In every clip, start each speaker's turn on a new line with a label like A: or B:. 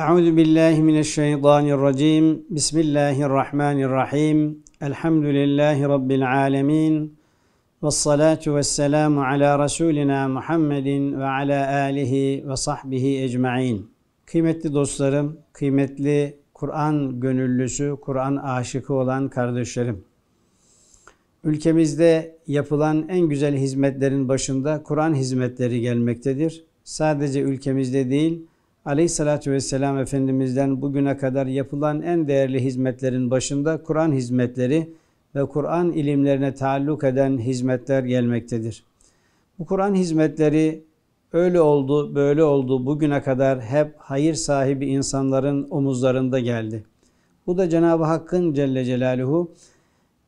A: أعوذ بالله من الشيطان الرجيم بسم الله الرحمن الرحيم الحمد لله رب العالمين والصلاة والسلام على رسولنا محمد وعلى آله وصحبه أجمعين Kıymetli dostlarım, kıymetli Kur'an gönüllüsü, Kur'an aşıkı olan kardeşlerim. Ülkemizde yapılan en güzel hizmetlerin başında Kur'an hizmetleri gelmektedir. Sadece ülkemizde değil, Aleyhissalatü vesselam Efendimiz'den bugüne kadar yapılan en değerli hizmetlerin başında Kur'an hizmetleri ve Kur'an ilimlerine taalluk eden hizmetler gelmektedir. Bu Kur'an hizmetleri öyle oldu, böyle oldu, bugüne kadar hep hayır sahibi insanların omuzlarında geldi. Bu da Cenab-ı Hakk'ın Celle Celaluhu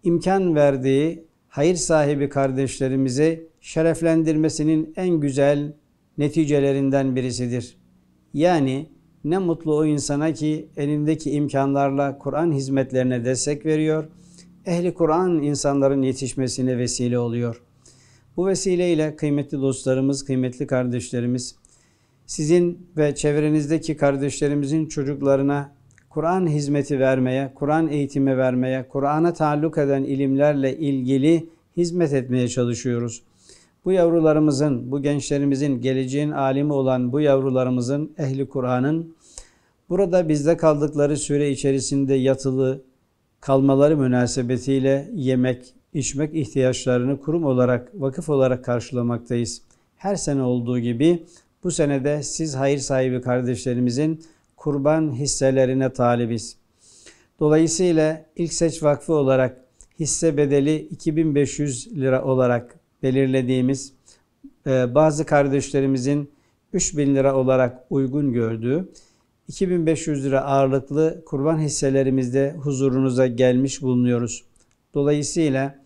A: imkan verdiği hayır sahibi kardeşlerimizi şereflendirmesinin en güzel neticelerinden birisidir. Yani ne mutlu o insana ki elindeki imkanlarla Kur'an hizmetlerine destek veriyor. Ehli Kur'an insanların yetişmesine vesile oluyor. Bu vesileyle kıymetli dostlarımız, kıymetli kardeşlerimiz, sizin ve çevrenizdeki kardeşlerimizin çocuklarına Kur'an hizmeti vermeye, Kur'an eğitimi vermeye, Kur'an'a taalluk eden ilimlerle ilgili hizmet etmeye çalışıyoruz bu yavrularımızın, bu gençlerimizin, geleceğin alimi olan bu yavrularımızın, ehli Kur'an'ın burada bizde kaldıkları süre içerisinde yatılı kalmaları münasebetiyle yemek, içmek ihtiyaçlarını kurum olarak, vakıf olarak karşılamaktayız. Her sene olduğu gibi bu senede siz hayır sahibi kardeşlerimizin kurban hisselerine talibiz. Dolayısıyla ilk seç vakfı olarak hisse bedeli 2500 lira olarak belirlediğimiz e, bazı kardeşlerimizin 3000 lira olarak uygun gördüğü 2500 lira ağırlıklı kurban hisselerimizde huzurunuza gelmiş bulunuyoruz. Dolayısıyla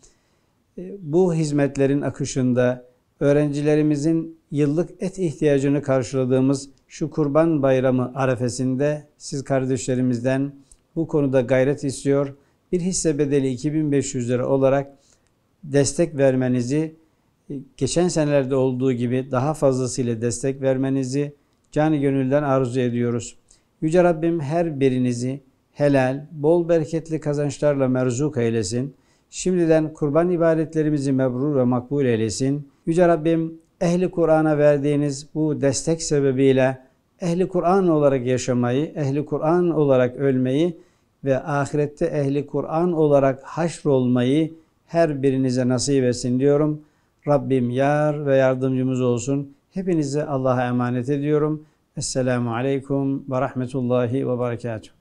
A: e, bu hizmetlerin akışında öğrencilerimizin yıllık et ihtiyacını karşıladığımız şu Kurban Bayramı arefesinde siz kardeşlerimizden bu konuda gayret istiyor. Bir hisse bedeli 2500 lira olarak destek vermenizi geçen senelerde olduğu gibi daha fazlasıyla destek vermenizi canı gönülden arzu ediyoruz. Yüce Rabbim her birinizi helal, bol bereketli kazançlarla merzuk eylesin. Şimdiden kurban ibadetlerimizi mebrur ve makbul eylesin. Yüce Rabbim ehli Kur'an'a verdiğiniz bu destek sebebiyle ehli Kur'an olarak yaşamayı, ehli Kur'an olarak ölmeyi ve ahirette ehli Kur'an olarak haşrolmayı her birinize nasip etsin diyorum. Rabbim yar ve yardımcımız olsun. Hepinizi Allah'a emanet ediyorum. Esselamu Aleyküm ve Rahmetullahi ve Berekatuhu.